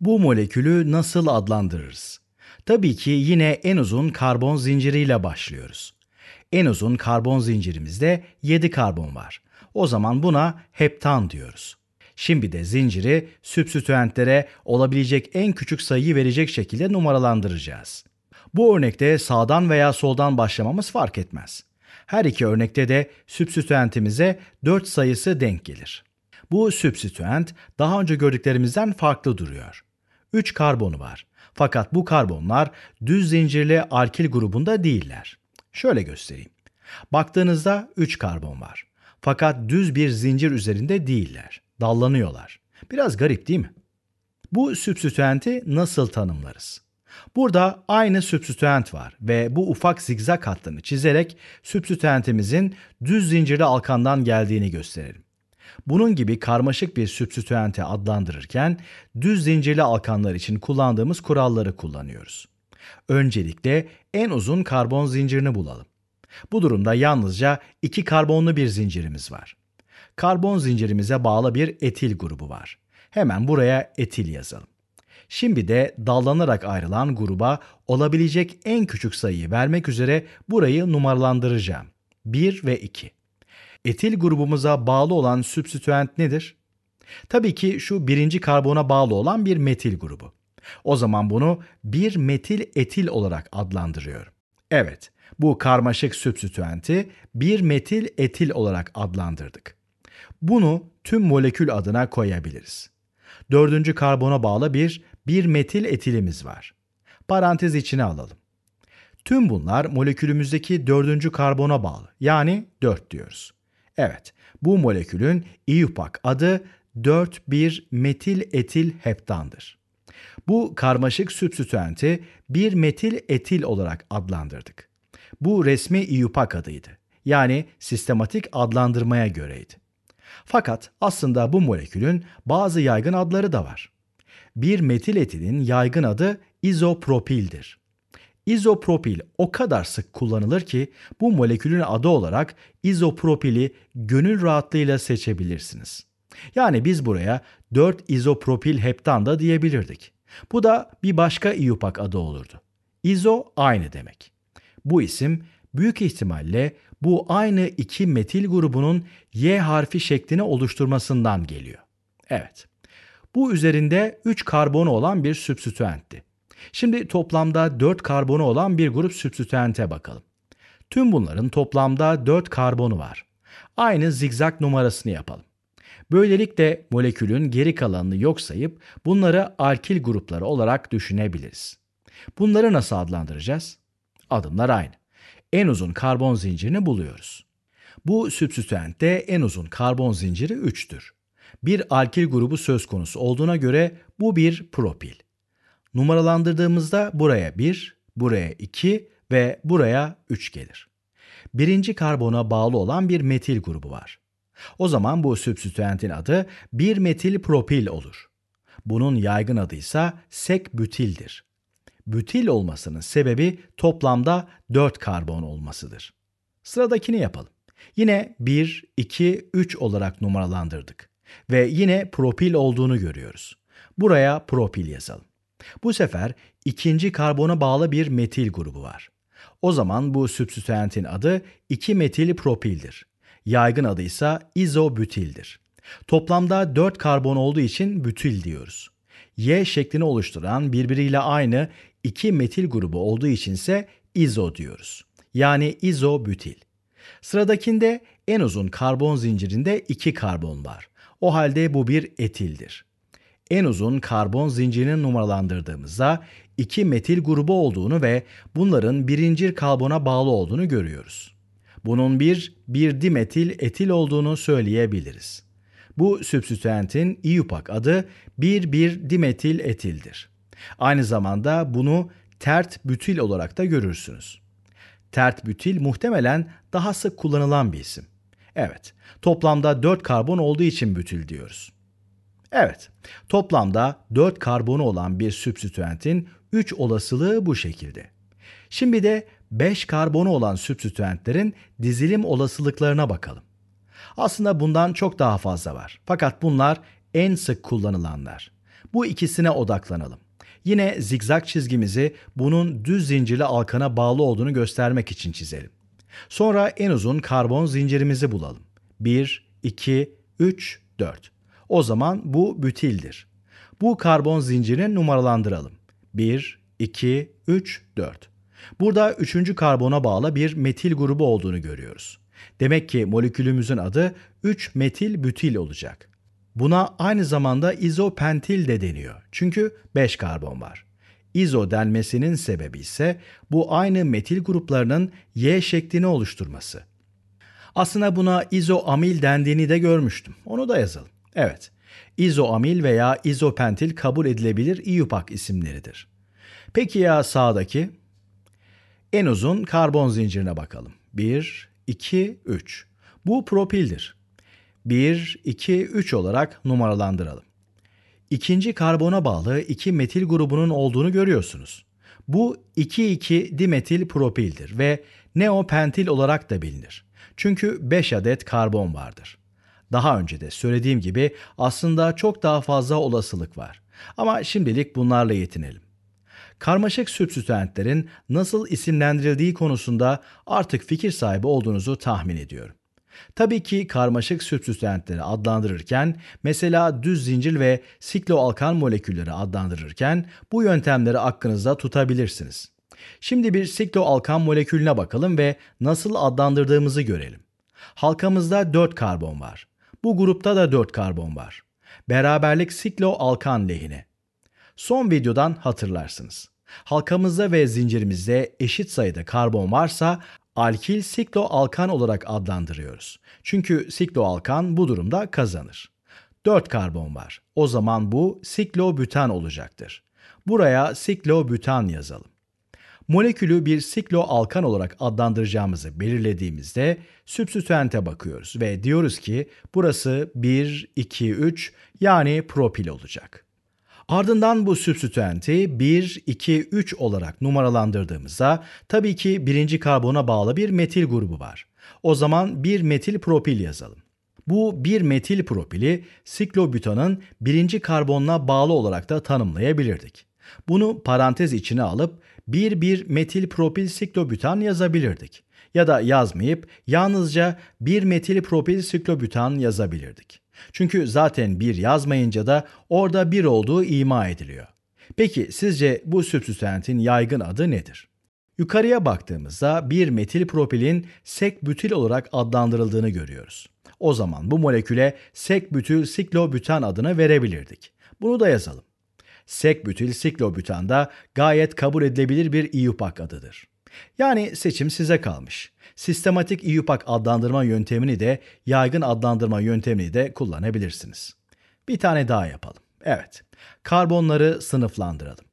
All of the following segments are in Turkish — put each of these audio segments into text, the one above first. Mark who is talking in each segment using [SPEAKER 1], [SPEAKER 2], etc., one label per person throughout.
[SPEAKER 1] Bu molekülü nasıl adlandırırız? Tabii ki yine en uzun karbon zinciriyle başlıyoruz. En uzun karbon zincirimizde 7 karbon var. O zaman buna heptan diyoruz. Şimdi de zinciri sübstitüentlere olabilecek en küçük sayıyı verecek şekilde numaralandıracağız. Bu örnekte sağdan veya soldan başlamamız fark etmez. Her iki örnekte de sübstitüentimize 4 sayısı denk gelir. Bu sübstitüent daha önce gördüklerimizden farklı duruyor. 3 karbonu var. Fakat bu karbonlar düz zincirli alkil grubunda değiller. Şöyle göstereyim. Baktığınızda 3 karbon var. Fakat düz bir zincir üzerinde değiller. Dallanıyorlar. Biraz garip değil mi? Bu sübstitüenti nasıl tanımlarız? Burada aynı sübstitüent var ve bu ufak zigzag hattını çizerek sübstitüentimizin düz zincirli alkandan geldiğini gösterelim. Bunun gibi karmaşık bir sübstitüente adlandırırken düz zincirli alkanlar için kullandığımız kuralları kullanıyoruz. Öncelikle en uzun karbon zincirini bulalım. Bu durumda yalnızca iki karbonlu bir zincirimiz var. Karbon zincirimize bağlı bir etil grubu var. Hemen buraya etil yazalım. Şimdi de dallanarak ayrılan gruba olabilecek en küçük sayıyı vermek üzere burayı numaralandıracağım. 1 ve 2. Etil grubumuza bağlı olan sübstitüent nedir? Tabii ki şu birinci karbona bağlı olan bir metil grubu. O zaman bunu bir metil etil olarak adlandırıyorum. Evet, bu karmaşık sübstitüenti bir metil etil olarak adlandırdık. Bunu tüm molekül adına koyabiliriz. Dördüncü karbona bağlı bir bir metil etilimiz var. Parantez içine alalım. Tüm bunlar molekülümüzdeki dördüncü karbona bağlı yani 4 diyoruz. Evet, bu molekülün IUPAC adı 4,1 metil etil heptandır. Bu karmaşık sübstitüenti 1 metil etil olarak adlandırdık. Bu resmi IUPAC adıydı. Yani sistematik adlandırmaya göreydi. Fakat aslında bu molekülün bazı yaygın adları da var. Bir metil etilin yaygın adı izopropildir. İzopropil o kadar sık kullanılır ki bu molekülün adı olarak izopropili gönül rahatlığıyla seçebilirsiniz. Yani biz buraya 4 izopropil heptan da diyebilirdik. Bu da bir başka iupak adı olurdu. İzo aynı demek. Bu isim büyük ihtimalle bu aynı iki metil grubunun Y harfi şeklini oluşturmasından geliyor. Evet. Bu üzerinde 3 karbonu olan bir sübstüentti. Şimdi toplamda 4 karbonu olan bir grup sübstitüente bakalım. Tüm bunların toplamda 4 karbonu var. Aynı zigzag numarasını yapalım. Böylelikle molekülün geri kalanını yok sayıp bunları alkil grupları olarak düşünebiliriz. Bunları nasıl adlandıracağız? Adımlar aynı. En uzun karbon zincirini buluyoruz. Bu sübstitüentte en uzun karbon zinciri 3'tür. Bir alkil grubu söz konusu olduğuna göre bu bir propil. Numaralandırdığımızda buraya 1, buraya 2 ve buraya 3 gelir. Birinci karbona bağlı olan bir metil grubu var. O zaman bu sübstitüentin adı 1 metil propil olur. Bunun yaygın adı ise sekbütildir. Bütil olmasının sebebi toplamda 4 karbon olmasıdır. Sıradakini yapalım. Yine 1, 2, 3 olarak numaralandırdık ve yine propil olduğunu görüyoruz. Buraya propil yazalım. Bu sefer ikinci karbona bağlı bir metil grubu var. O zaman bu sübstitüentin adı 2-metil propildir. Yaygın adı ise izobütildir. Toplamda 4 karbon olduğu için bütil diyoruz. Y şeklini oluşturan birbiriyle aynı 2 metil grubu olduğu için ise izo diyoruz. Yani izobütil. Sıradakinde en uzun karbon zincirinde 2 karbon var. O halde bu bir etildir en uzun karbon zincirini numaralandırdığımızda iki metil grubu olduğunu ve bunların birincil karbona bağlı olduğunu görüyoruz. Bunun bir, bir dimetil etil olduğunu söyleyebiliriz. Bu sübstitüentin IUPAC adı bir bir dimetil etildir. Aynı zamanda bunu tert bütil olarak da görürsünüz. Tert bütil muhtemelen daha sık kullanılan bir isim. Evet, toplamda 4 karbon olduğu için bütil diyoruz. Evet, toplamda 4 karbonu olan bir sübstitüentin 3 olasılığı bu şekilde. Şimdi de 5 karbonu olan sübstitüentlerin dizilim olasılıklarına bakalım. Aslında bundan çok daha fazla var. Fakat bunlar en sık kullanılanlar. Bu ikisine odaklanalım. Yine zigzag çizgimizi bunun düz zincirli alkana bağlı olduğunu göstermek için çizelim. Sonra en uzun karbon zincirimizi bulalım. 1, 2, 3, 4. O zaman bu bütildir. Bu karbon zincirini numaralandıralım. 1, 2, 3, 4. Burada üçüncü karbona bağlı bir metil grubu olduğunu görüyoruz. Demek ki molekülümüzün adı 3 metil bütil olacak. Buna aynı zamanda izopentil de deniyor. Çünkü 5 karbon var. İzo denmesinin sebebi ise bu aynı metil gruplarının Y şeklini oluşturması. Aslında buna izoamil dendiğini de görmüştüm. Onu da yazalım. Evet, izoamil veya izopentil kabul edilebilir iupak isimleridir. Peki ya sağdaki? En uzun karbon zincirine bakalım. 1, 2, 3. Bu propildir. 1, 2, 3 olarak numaralandıralım. İkinci karbona bağlı iki metil grubunun olduğunu görüyorsunuz. Bu 2,2 dimetil propildir ve neopentil olarak da bilinir. Çünkü 5 adet karbon vardır. Daha önce de söylediğim gibi aslında çok daha fazla olasılık var. Ama şimdilik bunlarla yetinelim. Karmaşık sübstitüentlerin nasıl isimlendirildiği konusunda artık fikir sahibi olduğunuzu tahmin ediyorum. Tabii ki karmaşık sübstitüentleri adlandırırken, mesela düz zincir ve sikloalkan molekülleri adlandırırken bu yöntemleri aklınızda tutabilirsiniz. Şimdi bir sikloalkan molekülüne bakalım ve nasıl adlandırdığımızı görelim. Halkamızda 4 karbon var. Bu grupta da 4 karbon var. Beraberlik sikloalkan lehine. Son videodan hatırlarsınız. Halkamızda ve zincirimizde eşit sayıda karbon varsa alkil sikloalkan olarak adlandırıyoruz. Çünkü sikloalkan bu durumda kazanır. 4 karbon var. O zaman bu siklobütan olacaktır. Buraya siklobütan yazalım molekülü bir sikloalkan olarak adlandıracağımızı belirlediğimizde sübstitüente bakıyoruz ve diyoruz ki burası 1, 2, 3 yani propil olacak. Ardından bu sübstitüenti 1, 2, 3 olarak numaralandırdığımızda tabii ki birinci karbona bağlı bir metil grubu var. O zaman bir metil propil yazalım. Bu bir metil propili siklobutanın birinci karbonla bağlı olarak da tanımlayabilirdik. Bunu parantez içine alıp bir bir metil propil siklobütan yazabilirdik ya da yazmayıp yalnızca bir metil propil siklobütan yazabilirdik. Çünkü zaten bir yazmayınca da orada bir olduğu ima ediliyor. Peki sizce bu sübstüsentin yaygın adı nedir? Yukarıya baktığımızda bir metil propilin sekbütil olarak adlandırıldığını görüyoruz. O zaman bu moleküle sekbütil siklobütan adını verebilirdik. Bunu da yazalım sekbütil siklobütan da gayet kabul edilebilir bir IUPAC e adıdır. Yani seçim size kalmış. Sistematik IUPAC e adlandırma yöntemini de yaygın adlandırma yöntemini de kullanabilirsiniz. Bir tane daha yapalım. Evet, karbonları sınıflandıralım.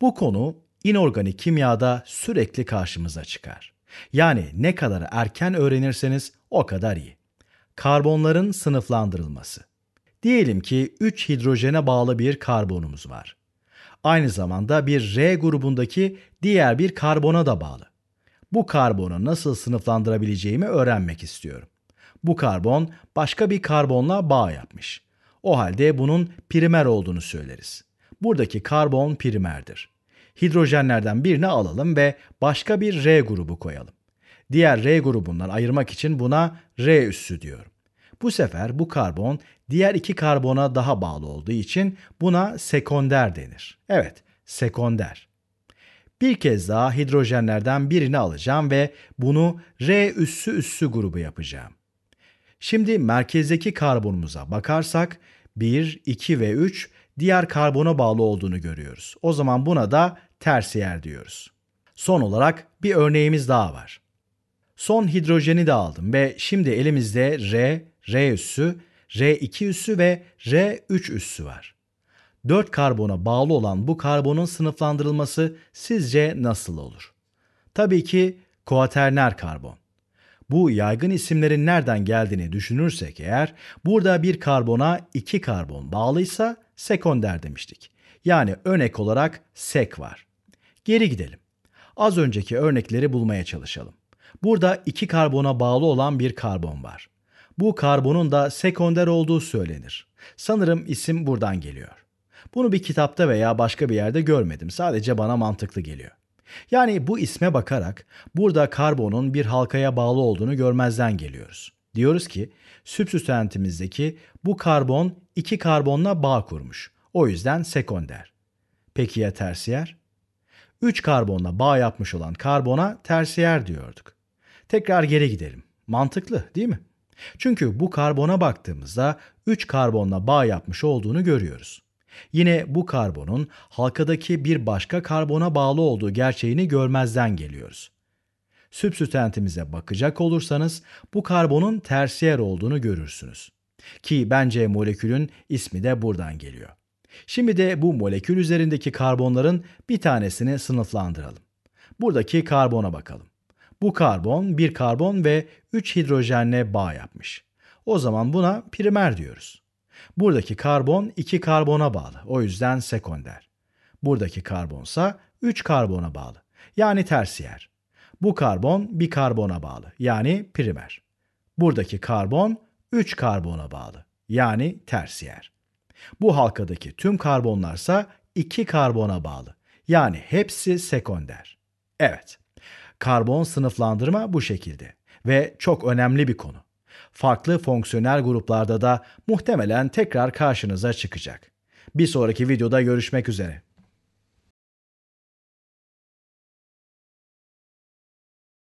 [SPEAKER 1] Bu konu inorganik kimyada sürekli karşımıza çıkar. Yani ne kadar erken öğrenirseniz o kadar iyi. Karbonların sınıflandırılması. Diyelim ki 3 hidrojene bağlı bir karbonumuz var. Aynı zamanda bir R grubundaki diğer bir karbona da bağlı. Bu karbonu nasıl sınıflandırabileceğimi öğrenmek istiyorum. Bu karbon başka bir karbonla bağ yapmış. O halde bunun primer olduğunu söyleriz. Buradaki karbon primerdir. Hidrojenlerden birini alalım ve başka bir R grubu koyalım. Diğer R grubundan ayırmak için buna R üssü diyorum. Bu sefer bu karbon diğer iki karbona daha bağlı olduğu için buna sekonder denir. Evet, sekonder. Bir kez daha hidrojenlerden birini alacağım ve bunu R üssü üssü grubu yapacağım. Şimdi merkezdeki karbonumuza bakarsak 1, 2 ve 3 diğer karbona bağlı olduğunu görüyoruz. O zaman buna da tersiyer diyoruz. Son olarak bir örneğimiz daha var. Son hidrojeni de aldım ve şimdi elimizde R, R üssü, R2 üssü ve R3 üssü var. 4 karbona bağlı olan bu karbonun sınıflandırılması sizce nasıl olur? Tabii ki kuaterner karbon. Bu yaygın isimlerin nereden geldiğini düşünürsek eğer, burada bir karbona iki karbon bağlıysa sekonder demiştik. Yani örnek olarak sek var. Geri gidelim. Az önceki örnekleri bulmaya çalışalım. Burada iki karbona bağlı olan bir karbon var. Bu karbonun da sekonder olduğu söylenir. Sanırım isim buradan geliyor. Bunu bir kitapta veya başka bir yerde görmedim. Sadece bana mantıklı geliyor. Yani bu isme bakarak burada karbonun bir halkaya bağlı olduğunu görmezden geliyoruz. Diyoruz ki sübsüstentimizdeki bu karbon iki karbonla bağ kurmuş. O yüzden sekonder. Peki ya tersiyer? Üç karbonla bağ yapmış olan karbona tersiyer diyorduk. Tekrar geri gidelim. Mantıklı değil mi? Çünkü bu karbona baktığımızda 3 karbonla bağ yapmış olduğunu görüyoruz. Yine bu karbonun halkadaki bir başka karbona bağlı olduğu gerçeğini görmezden geliyoruz. Sübstütentimize bakacak olursanız bu karbonun tersiyer olduğunu görürsünüz. Ki bence molekülün ismi de buradan geliyor. Şimdi de bu molekül üzerindeki karbonların bir tanesini sınıflandıralım. Buradaki karbona bakalım. Bu karbon bir karbon ve 3 hidrojenle bağ yapmış. O zaman buna primer diyoruz. Buradaki karbon 2 karbona bağlı. O yüzden sekonder. Buradaki karbonsa 3 karbona bağlı. Yani tersiyer. Bu karbon bir karbona bağlı. Yani primer. Buradaki karbon 3 karbona bağlı. Yani tersiyer. Bu halkadaki tüm karbonlarsa 2 karbona bağlı. Yani hepsi sekonder. Evet. Karbon sınıflandırma bu şekilde ve çok önemli bir konu. Farklı fonksiyonel gruplarda da muhtemelen tekrar karşınıza çıkacak. Bir sonraki videoda görüşmek üzere.